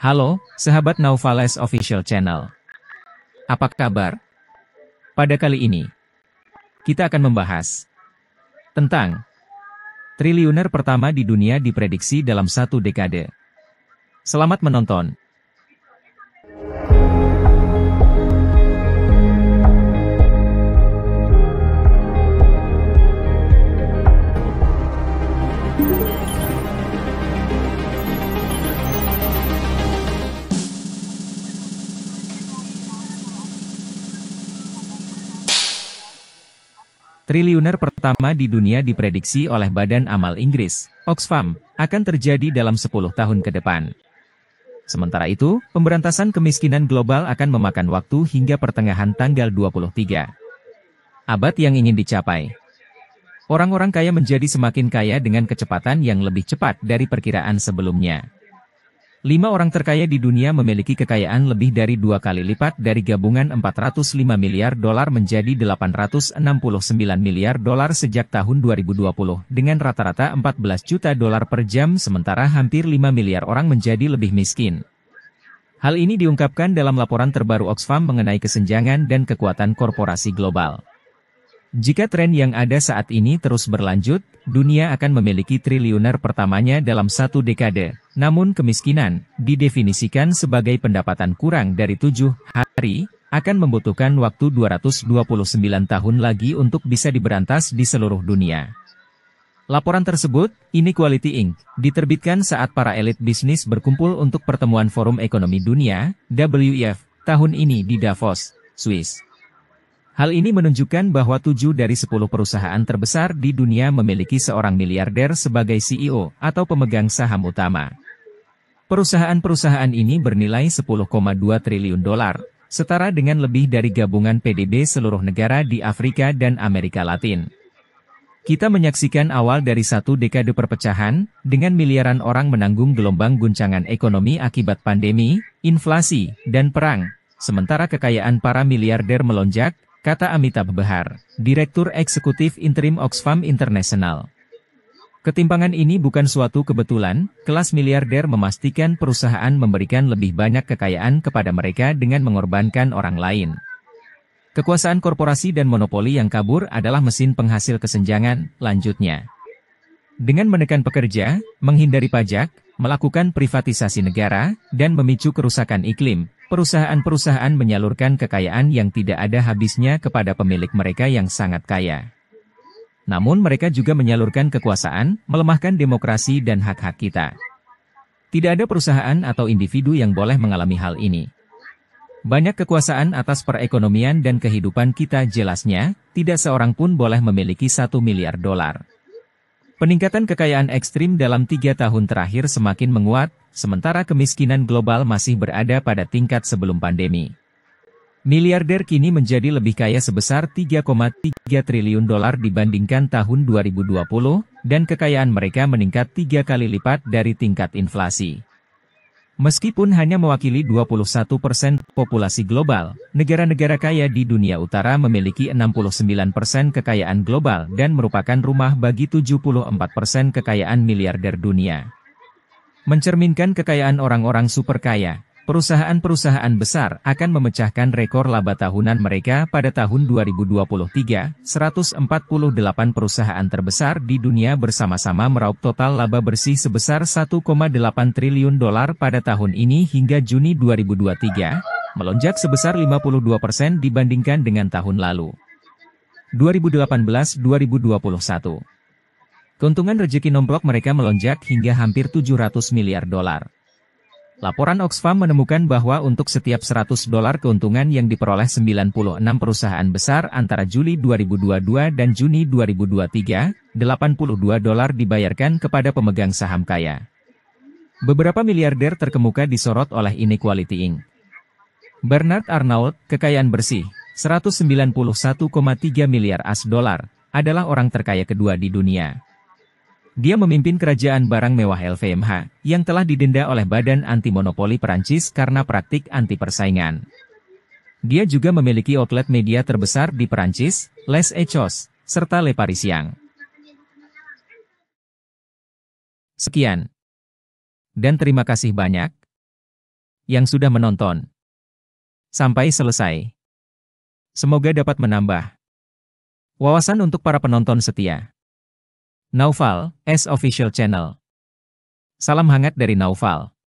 Halo, sahabat Naufales Official Channel. Apa kabar? Pada kali ini, kita akan membahas tentang triliuner pertama di dunia diprediksi dalam satu dekade. Selamat menonton! Triliuner pertama di dunia diprediksi oleh Badan Amal Inggris, Oxfam, akan terjadi dalam 10 tahun ke depan. Sementara itu, pemberantasan kemiskinan global akan memakan waktu hingga pertengahan tanggal 23. Abad yang ingin dicapai. Orang-orang kaya menjadi semakin kaya dengan kecepatan yang lebih cepat dari perkiraan sebelumnya. Lima orang terkaya di dunia memiliki kekayaan lebih dari dua kali lipat dari gabungan 405 miliar dolar menjadi 869 miliar dolar sejak tahun 2020, dengan rata-rata 14 juta dolar per jam sementara hampir 5 miliar orang menjadi lebih miskin. Hal ini diungkapkan dalam laporan terbaru Oxfam mengenai kesenjangan dan kekuatan korporasi global. Jika tren yang ada saat ini terus berlanjut, dunia akan memiliki triliuner pertamanya dalam satu dekade. Namun kemiskinan, didefinisikan sebagai pendapatan kurang dari tujuh hari, akan membutuhkan waktu 229 tahun lagi untuk bisa diberantas di seluruh dunia. Laporan tersebut, Inequality Inc., diterbitkan saat para elit bisnis berkumpul untuk pertemuan Forum Ekonomi Dunia, WEF, tahun ini di Davos, Swiss. Hal ini menunjukkan bahwa 7 dari 10 perusahaan terbesar di dunia memiliki seorang miliarder sebagai CEO atau pemegang saham utama. Perusahaan-perusahaan ini bernilai 10,2 triliun dolar, setara dengan lebih dari gabungan PDB seluruh negara di Afrika dan Amerika Latin. Kita menyaksikan awal dari satu dekade perpecahan, dengan miliaran orang menanggung gelombang guncangan ekonomi akibat pandemi, inflasi, dan perang, sementara kekayaan para miliarder melonjak, kata Amitabh Behar, Direktur Eksekutif Interim Oxfam International. Ketimpangan ini bukan suatu kebetulan, kelas miliarder memastikan perusahaan memberikan lebih banyak kekayaan kepada mereka dengan mengorbankan orang lain. Kekuasaan korporasi dan monopoli yang kabur adalah mesin penghasil kesenjangan, lanjutnya. Dengan menekan pekerja, menghindari pajak, melakukan privatisasi negara, dan memicu kerusakan iklim, perusahaan-perusahaan menyalurkan kekayaan yang tidak ada habisnya kepada pemilik mereka yang sangat kaya. Namun mereka juga menyalurkan kekuasaan, melemahkan demokrasi dan hak-hak kita. Tidak ada perusahaan atau individu yang boleh mengalami hal ini. Banyak kekuasaan atas perekonomian dan kehidupan kita jelasnya, tidak seorang pun boleh memiliki satu miliar dolar. Peningkatan kekayaan ekstrim dalam tiga tahun terakhir semakin menguat, sementara kemiskinan global masih berada pada tingkat sebelum pandemi. Miliarder kini menjadi lebih kaya sebesar 3,3 triliun dolar dibandingkan tahun 2020, dan kekayaan mereka meningkat tiga kali lipat dari tingkat inflasi. Meskipun hanya mewakili 21% populasi global, negara-negara kaya di dunia utara memiliki 69% kekayaan global dan merupakan rumah bagi 74% kekayaan miliarder dunia. Mencerminkan kekayaan orang-orang super kaya, Perusahaan-perusahaan besar akan memecahkan rekor laba tahunan mereka pada tahun 2023, 148 perusahaan terbesar di dunia bersama-sama meraup total laba bersih sebesar 1,8 triliun dolar pada tahun ini hingga Juni 2023, melonjak sebesar 52 persen dibandingkan dengan tahun lalu. 2018-2021 Keuntungan rejeki nomblok mereka melonjak hingga hampir 700 miliar dolar. Laporan Oxfam menemukan bahwa untuk setiap 100 dolar keuntungan yang diperoleh 96 perusahaan besar antara Juli 2022 dan Juni 2023, 82 dolar dibayarkan kepada pemegang saham kaya. Beberapa miliarder terkemuka disorot oleh Inequality Inc. Bernard Arnault, kekayaan bersih, 191,3 miliar as dolar, adalah orang terkaya kedua di dunia. Dia memimpin kerajaan barang mewah LVMH, yang telah didenda oleh Badan Anti Monopoli Perancis karena praktik anti persaingan. Dia juga memiliki outlet media terbesar di Perancis, Les Echos, serta Le Parisien. Sekian. Dan terima kasih banyak yang sudah menonton. Sampai selesai. Semoga dapat menambah wawasan untuk para penonton setia. Naufal, S Official Channel. Salam hangat dari Naufal.